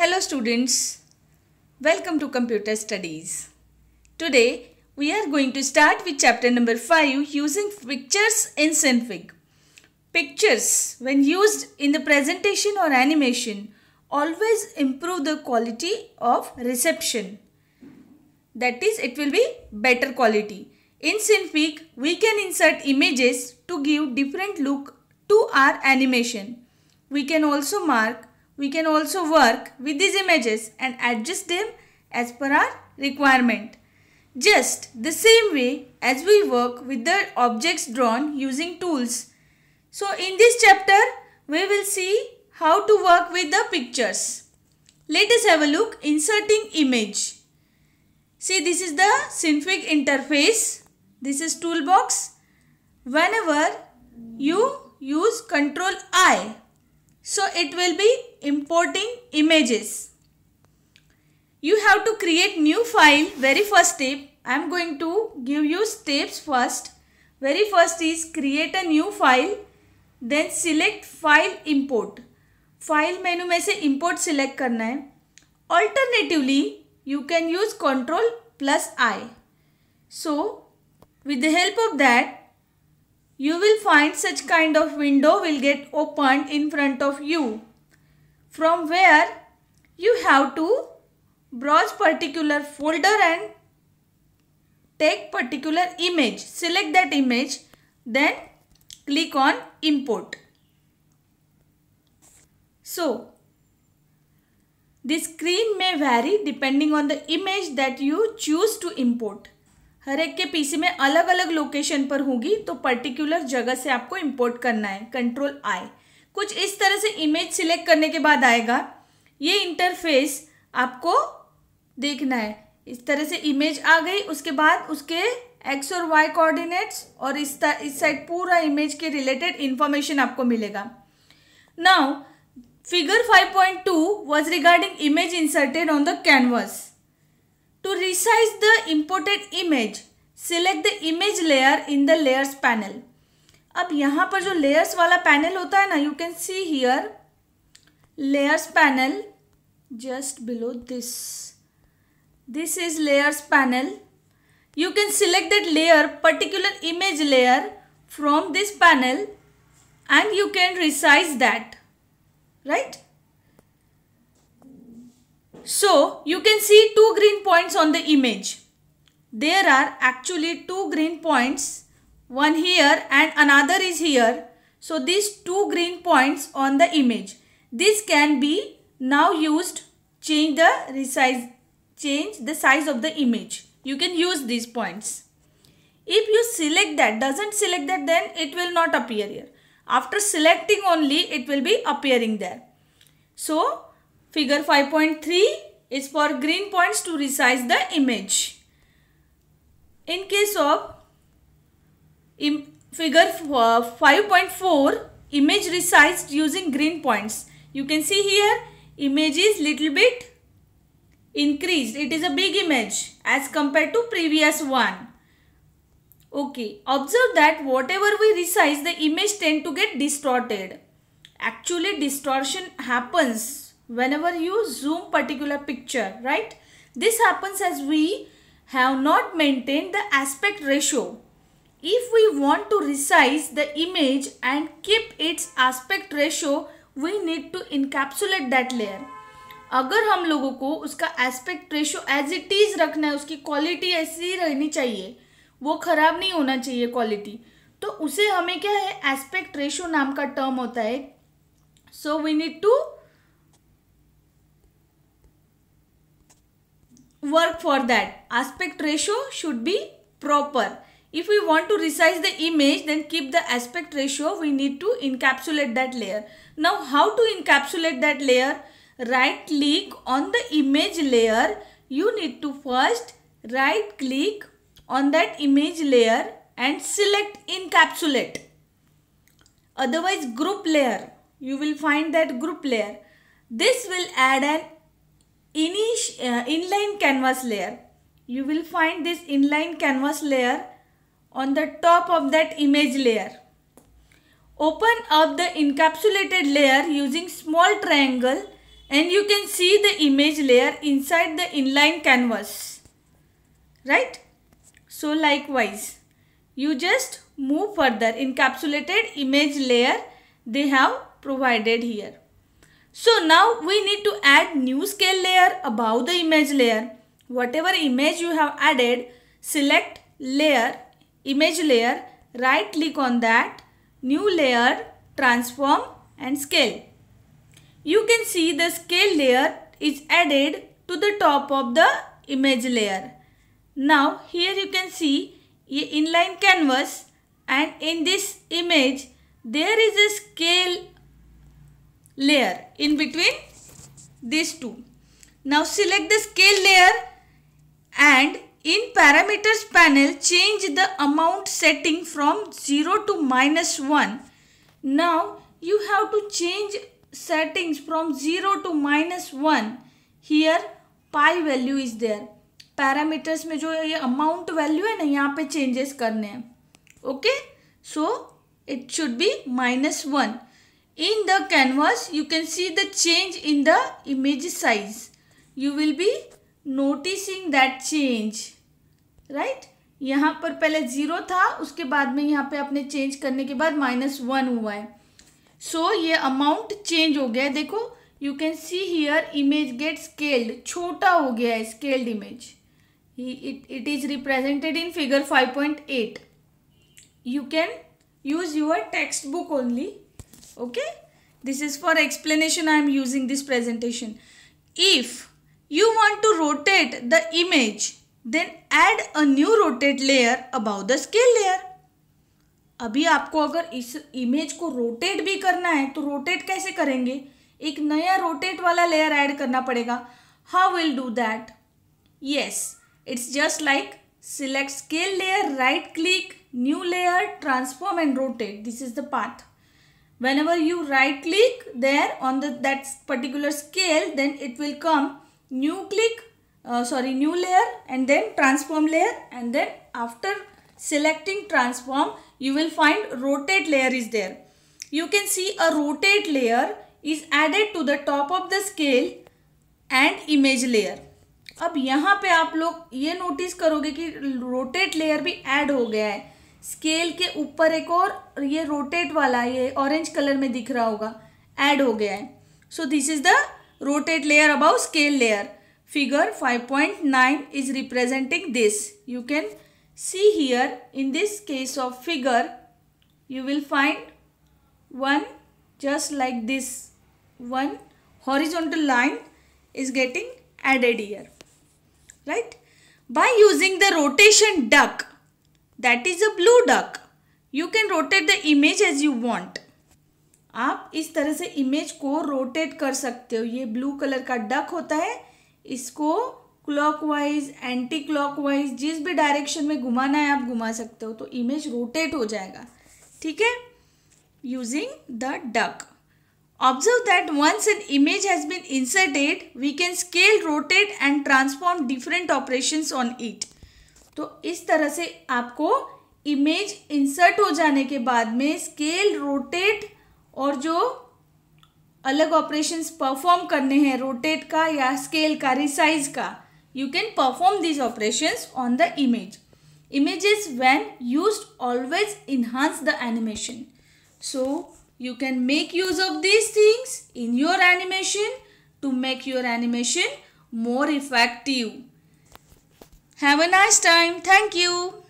Hello students, welcome to Computer Studies. Today we are going to start with chapter number 5 using pictures in SynFig. Pictures when used in the presentation or animation always improve the quality of reception. That is it will be better quality. In SynFig we can insert images to give different look to our animation. We can also mark we can also work with these images and adjust them as per our requirement. Just the same way as we work with the objects drawn using tools. So in this chapter, we will see how to work with the pictures. Let us have a look inserting image. See this is the Synfig interface. This is toolbox. Whenever you use control I, so it will be importing images. You have to create new file very first step. I am going to give you steps first. Very first is create a new file then select file import. File menu में import select करना है Alternatively, you can use Ctrl plus I. So, with the help of that, you will find such kind of window will get opened in front of you. from where you have to browse particular folder and take particular image. Select that image then click on import. So, the screen may vary depending on the image that you choose to import. हर एक के PC में अलग अलग location पर होगी तो particular जगह से आपको इंपोर्ट करना है कंट्रोल आई कुछ इस तरह से इमेज सिलेक्ट करने के बाद आएगा ये इंटरफेस आपको देखना है इस तरह से इमेज आ गई उसके बाद उसके एक्स और वाई कोऑर्डिनेट्स और इस तर, इस साइड पूरा इमेज के रिलेटेड इंफॉर्मेशन आपको मिलेगा now figure 5.2 was regarding image inserted on the canvas to resize the imported image select the image layer in the layers panel अब यहाँ पर जो लेयर्स वाला पैनल होता है ना you can see here layers panel just below this this is layers panel you can select that layer particular image layer from this panel and you can resize that right so you can see two green points on the image there are actually two green points one here and another is here. So these two green points on the image. This can be now used change the resize change the size of the image. You can use these points. If you select that, doesn't select that then it will not appear here. After selecting only it will be appearing there. So figure 5.3 is for green points to resize the image. In case of in figure uh, 5.4 image resized using green points. You can see here image is little bit increased. It is a big image as compared to previous one. Okay, observe that whatever we resize the image tend to get distorted. Actually distortion happens whenever you zoom particular picture, right? This happens as we have not maintained the aspect ratio If we want to resize the image and keep its aspect ratio, we need to encapsulate that layer. अगर हम लोगों को उसका aspect ratio as it is रखना है उसकी quality ऐसी रहनी चाहिए वो ख़राब नहीं होना चाहिए क्वालिटी तो उसे हमें क्या है एस्पेक्ट रेशो नाम का टर्म होता है so we need to work for that aspect ratio should be proper If we want to resize the image then keep the aspect ratio we need to encapsulate that layer. Now how to encapsulate that layer? Right click on the image layer. You need to first right click on that image layer and select encapsulate. Otherwise group layer. You will find that group layer. This will add an inish uh, inline canvas layer. You will find this inline canvas layer on the top of that image layer. Open up the encapsulated layer using small triangle and you can see the image layer inside the inline canvas. Right? So likewise, you just move further encapsulated image layer they have provided here. So now we need to add new scale layer above the image layer. Whatever image you have added, select layer image layer, right click on that, new layer, transform and scale. You can see the scale layer is added to the top of the image layer. Now here you can see a inline canvas and in this image there is a scale layer in between these two. Now select the scale layer and in parameters panel, change the amount setting from 0 to minus 1. Now, you have to change settings from 0 to minus 1. Here, pi value is there. Parameters mein jo ye amount value hai na, pe changes karne hai. Okay? So, it should be minus 1. In the canvas, you can see the change in the image size. You will be noticing that change right यहाँ पर पहले zero था उसके बाद में यहाँ पे अपने चेंज करने के बाद माइनस वन हुआ है सो so, ये अमाउंट चेंज हो गया है देखो you can see here image get scaled छोटा हो गया है scaled image it it is represented in figure five point eight you can use your textbook only okay this is for explanation I am using this presentation if you want to rotate the image then add a new rotate layer above the scale layer अभी आपको अगर इस image को rotate भी करना है तो rotate कैसे करेंगे एक नया रोटेट वाला लेयर ऐड करना पड़ेगा how will do that yes it's just like select scale layer right click new layer transform and rotate this is the path whenever you right click there on that particular scale then it will come new click uh, sorry new layer and then transform layer and then after selecting transform you will find rotate layer is there you can see a rotate layer is added to the top of the scale and image layer अब यहाँ पे आप लोग ये notice करोगे कि rotate layer भी add हो गया है स्केल के ऊपर एक और ये रोटेट वाला ये ऑरेंज कलर में दिख रहा होगा ऐड हो गया है so this is the rotate layer above scale layer. Figure 5.9 is representing this. You can see here in this case of figure you will find one just like this one horizontal line is getting added here right by using the rotation duck that is a blue duck you can rotate the image as you want आप इस तरह से image को rotate कर सकते हो ये blue colour का डक होता है इसको क्लॉकवाइज एंटी क्लॉकवाइज जिस भी डायरेक्शन में घुमाना है आप घुमा सकते हो तो इमेज रोटेट हो जाएगा ठीक है using the duck observe that once an image has been inserted we can scale rotate and transform different operation on it तो इस तरह से आपको इमेज इंसर्ट हो जाने के बाद में स्केल रोटेट और जो अलग ऑपरेशंस परफॉर्म करने हैं रोटेट का या स्केल का रिसाइज का you can perform these operation on the image image is when use always enhance the animation so you can make use of these things in your animation to make your animation more effective have a nice time thank you